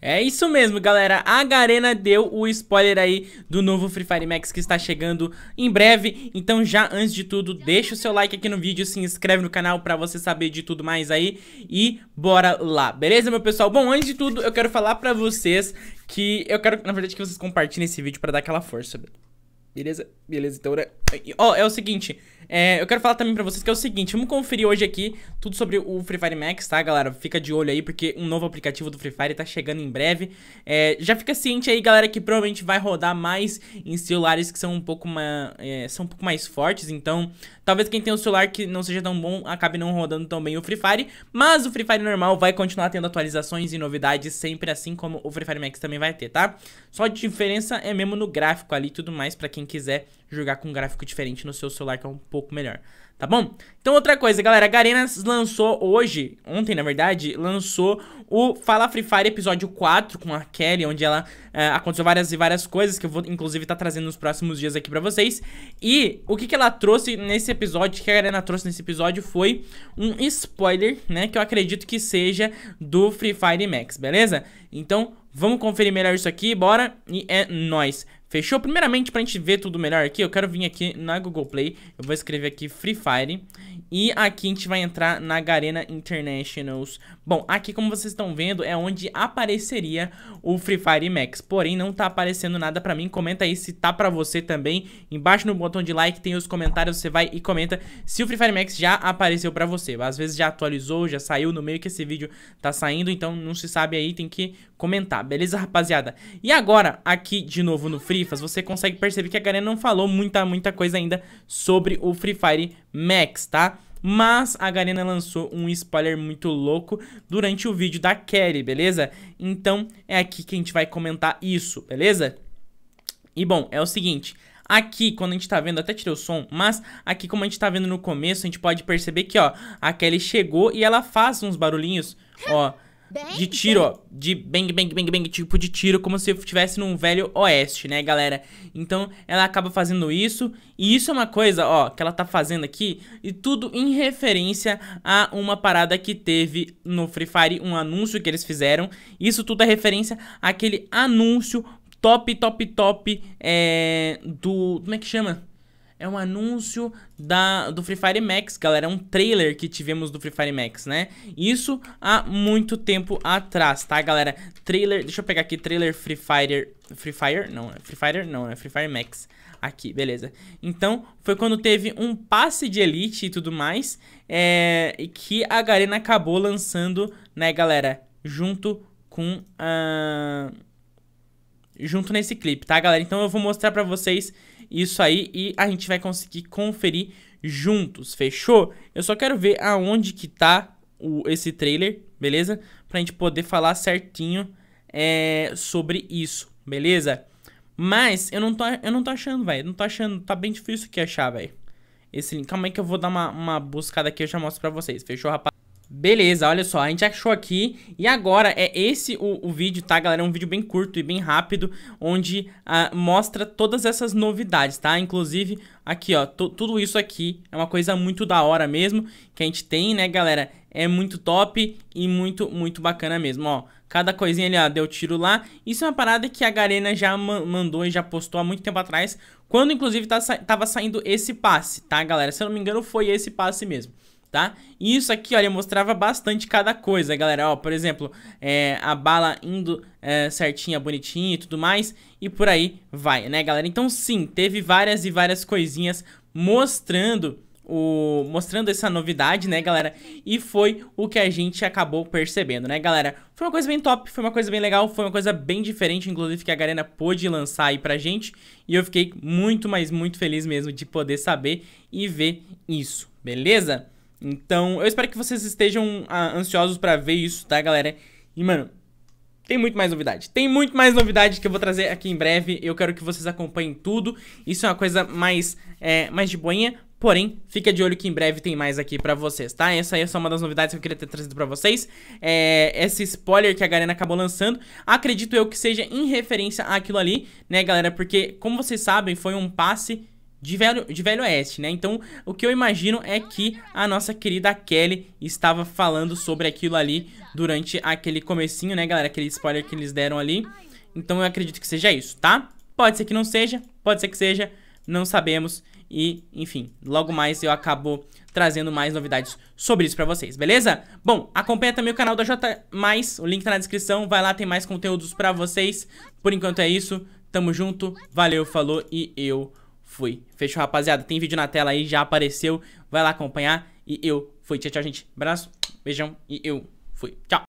É isso mesmo, galera. A Garena deu o spoiler aí do novo Free Fire Max que está chegando em breve. Então já antes de tudo, deixa o seu like aqui no vídeo, se inscreve no canal para você saber de tudo mais aí e bora lá. Beleza, meu pessoal? Bom, antes de tudo, eu quero falar para vocês que eu quero, na verdade, que vocês compartilhem esse vídeo para dar aquela força. Beleza? Beleza, então... Né? Ó, oh, é o seguinte, é, eu quero falar também pra vocês que é o seguinte, vamos conferir hoje aqui tudo sobre o Free Fire Max, tá, galera? Fica de olho aí, porque um novo aplicativo do Free Fire tá chegando em breve. É, já fica ciente aí, galera, que provavelmente vai rodar mais em celulares que são um pouco, é, são um pouco mais fortes, então talvez quem tem um celular que não seja tão bom acabe não rodando tão bem o Free Fire, mas o Free Fire normal vai continuar tendo atualizações e novidades sempre, assim como o Free Fire Max também vai ter, tá? Só a diferença é mesmo no gráfico ali e tudo mais pra quem quiser jogar com um gráfico diferente no seu celular, que é um pouco melhor, tá bom? Então, outra coisa, galera, a Garena lançou hoje, ontem, na verdade, lançou o Fala Free Fire episódio 4 com a Kelly, onde ela eh, aconteceu várias e várias coisas, que eu vou, inclusive, estar tá trazendo nos próximos dias aqui pra vocês. E o que, que ela trouxe nesse episódio, O que a Garena trouxe nesse episódio, foi um spoiler, né, que eu acredito que seja do Free Fire Max, beleza? Então, vamos conferir melhor isso aqui, bora, e é nóis! Fechou? Primeiramente, pra gente ver tudo melhor aqui, eu quero vir aqui na Google Play, eu vou escrever aqui Free Fire, e aqui a gente vai entrar na Garena Internationals. Bom, aqui como vocês estão vendo, é onde apareceria o Free Fire Max, porém não tá aparecendo nada pra mim, comenta aí se tá pra você também, embaixo no botão de like tem os comentários, você vai e comenta se o Free Fire Max já apareceu pra você, às vezes já atualizou, já saiu no meio que esse vídeo tá saindo, então não se sabe aí, tem que comentar, beleza rapaziada? E agora, aqui de novo no Free você consegue perceber que a galera não falou muita, muita coisa ainda sobre o Free Fire Max, tá? Mas a Garena lançou um spoiler muito louco durante o vídeo da Kelly, beleza? Então é aqui que a gente vai comentar isso, beleza? E bom, é o seguinte, Aqui, quando a gente tá vendo, até tirei o som, mas aqui como a gente tá vendo no começo, a gente pode perceber que, ó, a Kelly chegou e ela faz uns barulhinhos, ó de tiro, ó. De bang, bang, bang, bang, tipo de tiro, como se estivesse num velho oeste, né, galera? Então, ela acaba fazendo isso. E isso é uma coisa, ó, que ela tá fazendo aqui. E tudo em referência a uma parada que teve no Free Fire, um anúncio que eles fizeram. Isso tudo é referência àquele anúncio top, top, top é, do... Como é que chama? É um anúncio da, do Free Fire Max, galera. É um trailer que tivemos do Free Fire Max, né? Isso há muito tempo atrás, tá, galera? Trailer, deixa eu pegar aqui, trailer Free Fire... Free Fire? Não, é Free Fire não, é Free Fire Max. Aqui, beleza. Então, foi quando teve um passe de Elite e tudo mais, é, que a Garena acabou lançando, né, galera? Junto com a... Uh junto nesse clipe, tá, galera? Então eu vou mostrar pra vocês isso aí e a gente vai conseguir conferir juntos, fechou? Eu só quero ver aonde que tá o, esse trailer, beleza? Pra gente poder falar certinho é, sobre isso, beleza? Mas eu não tô, eu não tô achando, velho. Não tô achando. Tá bem difícil que achar, velho. Esse link. Calma aí que eu vou dar uma, uma buscada aqui e eu já mostro pra vocês. Fechou, rapaz? Beleza, olha só, a gente achou aqui e agora é esse o, o vídeo, tá galera? É um vídeo bem curto e bem rápido, onde ah, mostra todas essas novidades, tá? Inclusive, aqui ó, tudo isso aqui é uma coisa muito da hora mesmo, que a gente tem, né galera? É muito top e muito, muito bacana mesmo, ó. Cada coisinha ali, ó, deu tiro lá. Isso é uma parada que a Garena já ma mandou e já postou há muito tempo atrás, quando inclusive tá sa tava saindo esse passe, tá galera? Se eu não me engano foi esse passe mesmo tá? E isso aqui, olha, mostrava bastante cada coisa, galera. Ó, por exemplo, é, a bala indo é, certinha, bonitinha e tudo mais. E por aí vai, né, galera? Então, sim, teve várias e várias coisinhas mostrando... O, mostrando essa novidade, né, galera? E foi o que a gente acabou percebendo, né, galera? Foi uma coisa bem top, foi uma coisa bem legal, foi uma coisa bem diferente, inclusive, que a Garena pôde lançar aí pra gente. E eu fiquei muito, mas muito feliz mesmo de poder saber e ver isso, beleza? Então, eu espero que vocês estejam ah, ansiosos para ver isso, tá, galera? E, mano, tem muito mais novidade. Tem muito mais novidade que eu vou trazer aqui em breve. Eu quero que vocês acompanhem tudo. Isso é uma coisa mais, é, mais de boinha. Porém, fica de olho que em breve tem mais aqui pra vocês, tá? Essa aí é só uma das novidades que eu queria ter trazido pra vocês. É, esse spoiler que a Garena acabou lançando, acredito eu que seja em referência àquilo ali, né, galera? Porque, como vocês sabem, foi um passe de velho, de velho oeste, né? Então, o que eu imagino é que a nossa querida Kelly estava falando sobre aquilo ali durante aquele comecinho, né, galera? Aquele spoiler que eles deram ali. Então, eu acredito que seja isso, tá? Pode ser que não seja, pode ser que seja, não sabemos. E, enfim, logo mais eu acabo trazendo mais novidades sobre isso pra vocês, beleza? Bom, acompanha também o canal da J+, o link tá na descrição, vai lá, tem mais conteúdos pra vocês. Por enquanto é isso, tamo junto, valeu, falou e eu fui. Fechou, rapaziada? Tem vídeo na tela aí, já apareceu. Vai lá acompanhar. E eu fui. Tchau, tchau, gente. Abraço, beijão e eu fui. Tchau.